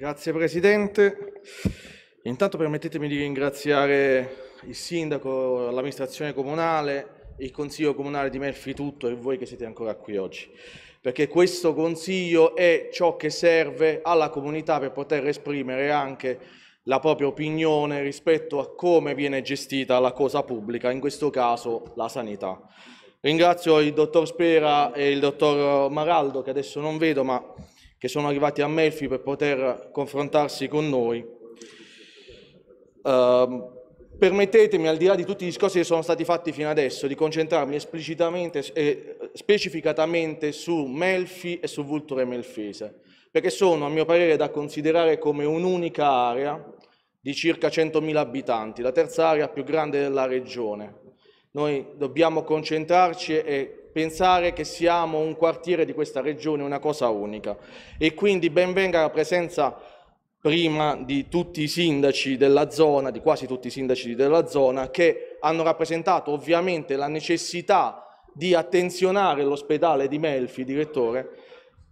Grazie Presidente. Intanto permettetemi di ringraziare il Sindaco, l'amministrazione comunale, il Consiglio Comunale di Melfi tutto e voi che siete ancora qui oggi, perché questo Consiglio è ciò che serve alla comunità per poter esprimere anche la propria opinione rispetto a come viene gestita la cosa pubblica, in questo caso la sanità. Ringrazio il dottor Spera e il dottor Maraldo che adesso non vedo ma che sono arrivati a Melfi per poter confrontarsi con noi. Uh, permettetemi, al di là di tutti i discorsi che sono stati fatti fino adesso, di concentrarmi esplicitamente e specificatamente su Melfi e su Vulture Melfese, perché sono, a mio parere, da considerare come un'unica area di circa 100.000 abitanti, la terza area più grande della regione. Noi dobbiamo concentrarci e pensare che siamo un quartiere di questa regione, una cosa unica. E quindi ben venga la presenza prima di tutti i sindaci della zona, di quasi tutti i sindaci della zona, che hanno rappresentato ovviamente la necessità di attenzionare l'ospedale di Melfi, direttore,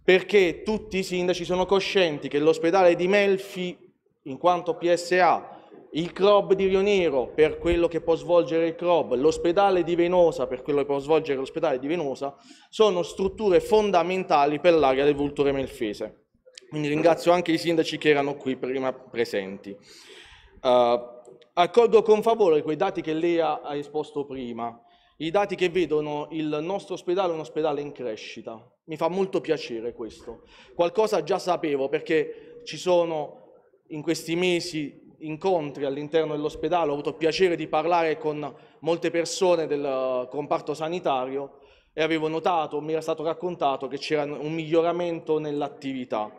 perché tutti i sindaci sono coscienti che l'ospedale di Melfi, in quanto PSA, il club di Rionero per quello che può svolgere il club, l'ospedale di Venosa per quello che può svolgere l'ospedale di Venosa, sono strutture fondamentali per l'area del Vulture Melfese. Quindi ringrazio anche i sindaci che erano qui prima presenti. Uh, accolgo con favore quei dati che lei ha, ha esposto prima, i dati che vedono il nostro ospedale un ospedale in crescita. Mi fa molto piacere questo. Qualcosa già sapevo perché ci sono in questi mesi incontri all'interno dell'ospedale, ho avuto il piacere di parlare con molte persone del eh, comparto sanitario e avevo notato, mi era stato raccontato che c'era un miglioramento nell'attività.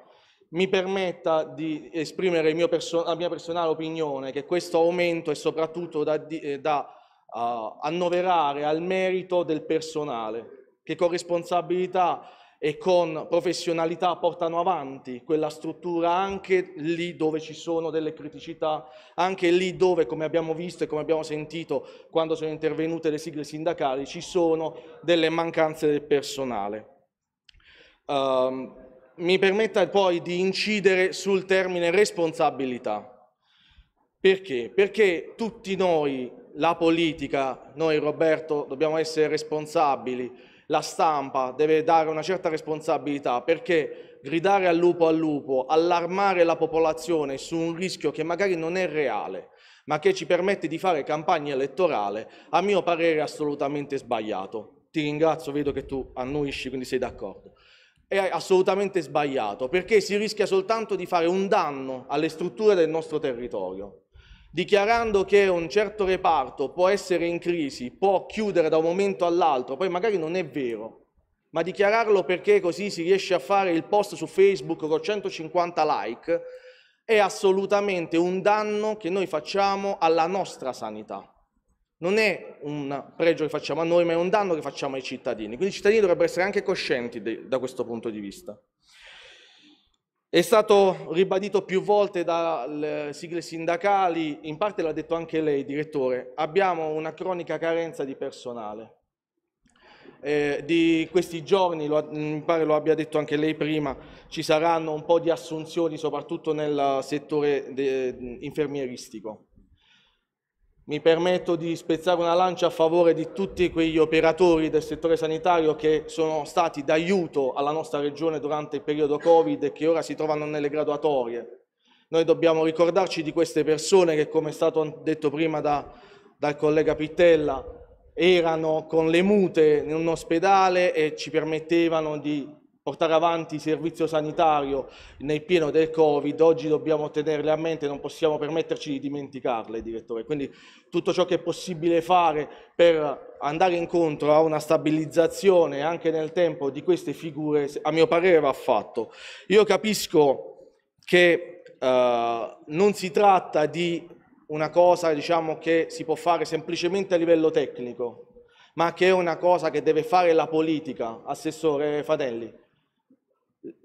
Mi permetta di esprimere perso la mia personale opinione che questo aumento è soprattutto da, eh, da uh, annoverare al merito del personale, che con responsabilità e con professionalità portano avanti quella struttura anche lì dove ci sono delle criticità, anche lì dove, come abbiamo visto e come abbiamo sentito quando sono intervenute le sigle sindacali, ci sono delle mancanze del personale. Uh, mi permetta poi di incidere sul termine responsabilità. Perché? Perché tutti noi, la politica, noi Roberto, dobbiamo essere responsabili la stampa deve dare una certa responsabilità perché gridare al lupo al lupo, allarmare la popolazione su un rischio che magari non è reale, ma che ci permette di fare campagna elettorale, a mio parere è assolutamente sbagliato. Ti ringrazio, vedo che tu annuisci, quindi sei d'accordo è assolutamente sbagliato perché si rischia soltanto di fare un danno alle strutture del nostro territorio dichiarando che un certo reparto può essere in crisi, può chiudere da un momento all'altro, poi magari non è vero, ma dichiararlo perché così si riesce a fare il post su Facebook con 150 like è assolutamente un danno che noi facciamo alla nostra sanità. Non è un pregio che facciamo a noi, ma è un danno che facciamo ai cittadini. Quindi i cittadini dovrebbero essere anche coscienti de- da questo punto di vista. È stato ribadito più volte dalle sigle sindacali, in parte l'ha detto anche lei, direttore, abbiamo una cronica carenza di personale. Eh, di questi giorni, lo, mm, mi pare lo abbia detto anche lei prima, ci saranno un po' di assunzioni soprattutto nel settore de, mm, infermieristico. Mi permetto di spezzare una lancia a favore di tutti quegli operatori del settore sanitario che sono stati d'aiuto alla nostra regione durante il periodo Covid e che ora si trovano nelle graduatorie. Noi dobbiamo ricordarci di queste persone che, come è stato detto prima da, dal collega Pittella, erano con le mute in un ospedale e ci permettevano di portare avanti il servizio sanitario nel pieno del Covid, oggi dobbiamo tenerle a mente, non possiamo permetterci di dimenticarle, direttore. Quindi tutto ciò che è possibile fare per andare incontro a una stabilizzazione anche nel tempo di queste figure, a mio parere va fatto. Io capisco che eh, non si tratta di una cosa diciamo, che si può fare semplicemente a livello tecnico, ma che è una cosa che deve fare la politica, Assessore Fadelli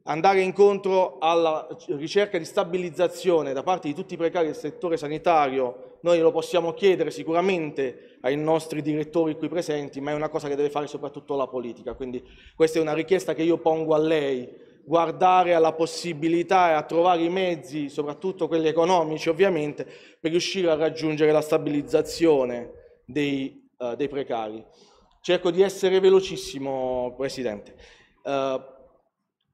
andare incontro alla ricerca di stabilizzazione da parte di tutti i precari del settore sanitario, noi lo possiamo chiedere sicuramente ai nostri direttori qui presenti, ma è una cosa che deve fare soprattutto la politica, quindi questa è una richiesta che io pongo a lei, guardare alla possibilità e a trovare i mezzi, soprattutto quelli economici ovviamente, per riuscire a raggiungere la stabilizzazione dei, uh, dei precari. Cerco di essere velocissimo, Presidente. Uh,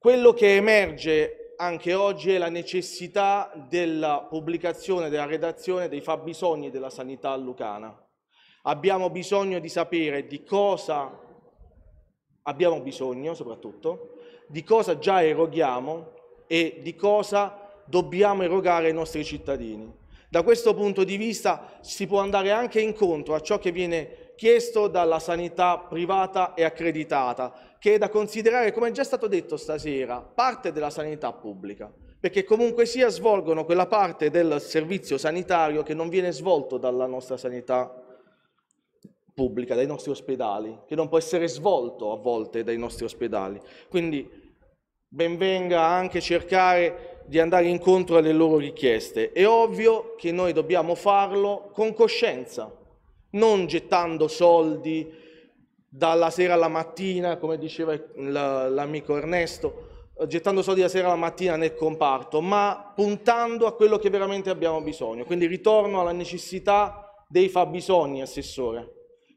quello che emerge anche oggi è la necessità della pubblicazione, della redazione dei fabbisogni della sanità lucana. Abbiamo bisogno di sapere di cosa abbiamo bisogno soprattutto, di cosa già eroghiamo e di cosa dobbiamo erogare ai nostri cittadini. Da questo punto di vista si può andare anche incontro a ciò che viene chiesto dalla sanità privata e accreditata, che è da considerare, come è già stato detto stasera, parte della sanità pubblica, perché comunque sia svolgono quella parte del servizio sanitario che non viene svolto dalla nostra sanità pubblica, dai nostri ospedali, che non può essere svolto a volte dai nostri ospedali. Quindi benvenga anche cercare di andare incontro alle loro richieste. È ovvio che noi dobbiamo farlo con coscienza, non gettando soldi dalla sera alla mattina, come diceva l'amico Ernesto, gettando soldi la sera alla mattina nel comparto, ma puntando a quello che veramente abbiamo bisogno. Quindi ritorno alla necessità dei fabbisogni, assessore.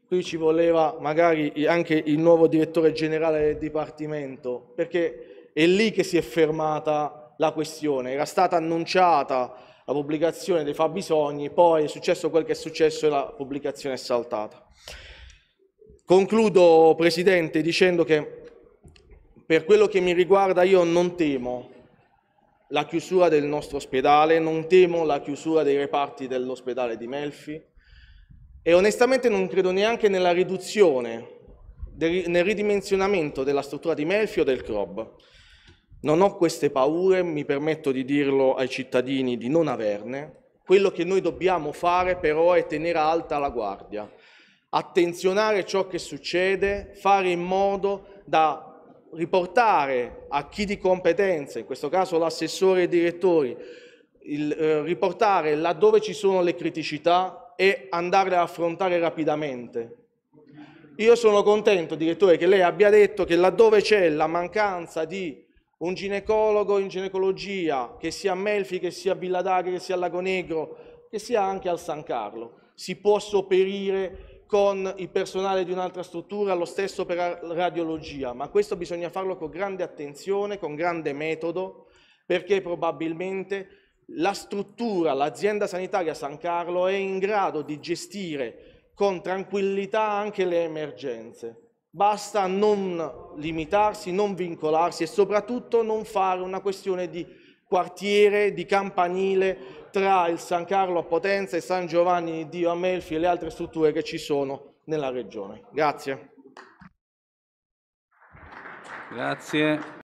Qui ci voleva magari anche il nuovo direttore generale del dipartimento, perché è lì che si è fermata la questione. Era stata annunciata la pubblicazione dei fabbisogni, poi è successo quel che è successo e la pubblicazione è saltata. Concludo, Presidente, dicendo che per quello che mi riguarda io non temo la chiusura del nostro ospedale, non temo la chiusura dei reparti dell'ospedale di Melfi e onestamente non credo neanche nella riduzione, nel ridimensionamento della struttura di Melfi o del CROB. Non ho queste paure, mi permetto di dirlo ai cittadini di non averne. Quello che noi dobbiamo fare però è tenere alta la guardia, attenzionare ciò che succede, fare in modo da riportare a chi di competenza, in questo caso l'assessore e i direttori, il, eh, riportare laddove ci sono le criticità e andarle a affrontare rapidamente. Io sono contento, direttore, che lei abbia detto che laddove c'è la mancanza di un ginecologo in ginecologia, che sia a Melfi, che sia a Villa d'Agri, che sia a Lago Negro, che sia anche al San Carlo. Si può sopperire con il personale di un'altra struttura, lo stesso per radiologia, ma questo bisogna farlo con grande attenzione, con grande metodo, perché probabilmente la struttura, l'azienda sanitaria San Carlo è in grado di gestire con tranquillità anche le emergenze Basta non limitarsi, non vincolarsi e soprattutto non fare una questione di quartiere, di campanile tra il San Carlo a Potenza e San Giovanni di Dio a Melfi e le altre strutture che ci sono nella regione. Grazie. Grazie.